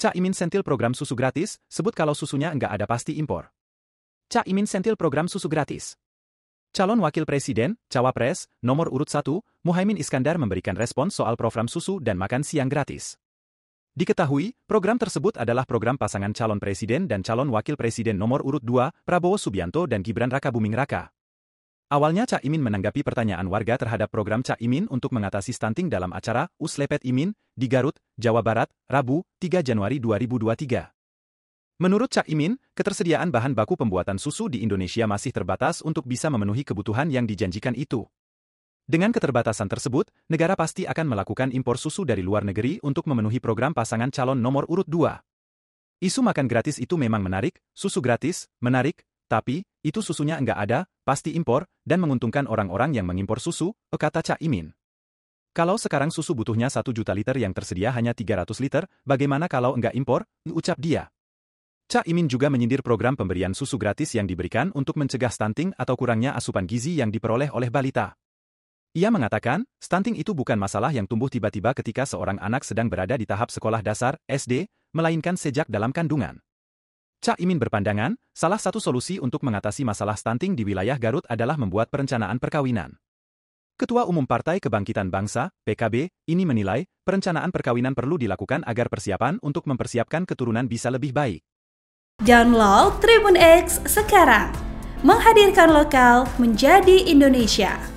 Cak Imin sentil program susu gratis, sebut kalau susunya enggak ada pasti impor. Cak Imin sentil program susu gratis. Calon Wakil Presiden, Cawapres, nomor urut 1, Muhaimin Iskandar memberikan respon soal program susu dan makan siang gratis. Diketahui, program tersebut adalah program pasangan calon presiden dan calon wakil presiden nomor urut 2, Prabowo Subianto dan Gibran Raka Buming Raka. Awalnya Cak Imin menanggapi pertanyaan warga terhadap program Cak Imin untuk mengatasi stunting dalam acara Uslepet Imin di Garut, Jawa Barat, Rabu, 3 Januari 2023. Menurut Cak Imin, ketersediaan bahan baku pembuatan susu di Indonesia masih terbatas untuk bisa memenuhi kebutuhan yang dijanjikan itu. Dengan keterbatasan tersebut, negara pasti akan melakukan impor susu dari luar negeri untuk memenuhi program pasangan calon nomor urut 2. Isu makan gratis itu memang menarik, susu gratis, menarik, tapi, itu susunya enggak ada, pasti impor, dan menguntungkan orang-orang yang mengimpor susu, eh, kata Cak Imin. Kalau sekarang susu butuhnya 1 juta liter yang tersedia hanya 300 liter, bagaimana kalau enggak impor, ucap dia. Cak Imin juga menyindir program pemberian susu gratis yang diberikan untuk mencegah stunting atau kurangnya asupan gizi yang diperoleh oleh balita. Ia mengatakan, stunting itu bukan masalah yang tumbuh tiba-tiba ketika seorang anak sedang berada di tahap sekolah dasar, SD, melainkan sejak dalam kandungan. Cak Imin berpandangan, salah satu solusi untuk mengatasi masalah stunting di wilayah Garut adalah membuat perencanaan perkawinan. Ketua Umum Partai Kebangkitan Bangsa, PKB, ini menilai, perencanaan perkawinan perlu dilakukan agar persiapan untuk mempersiapkan keturunan bisa lebih baik. Download Tribun X sekarang. Menghadirkan lokal menjadi Indonesia.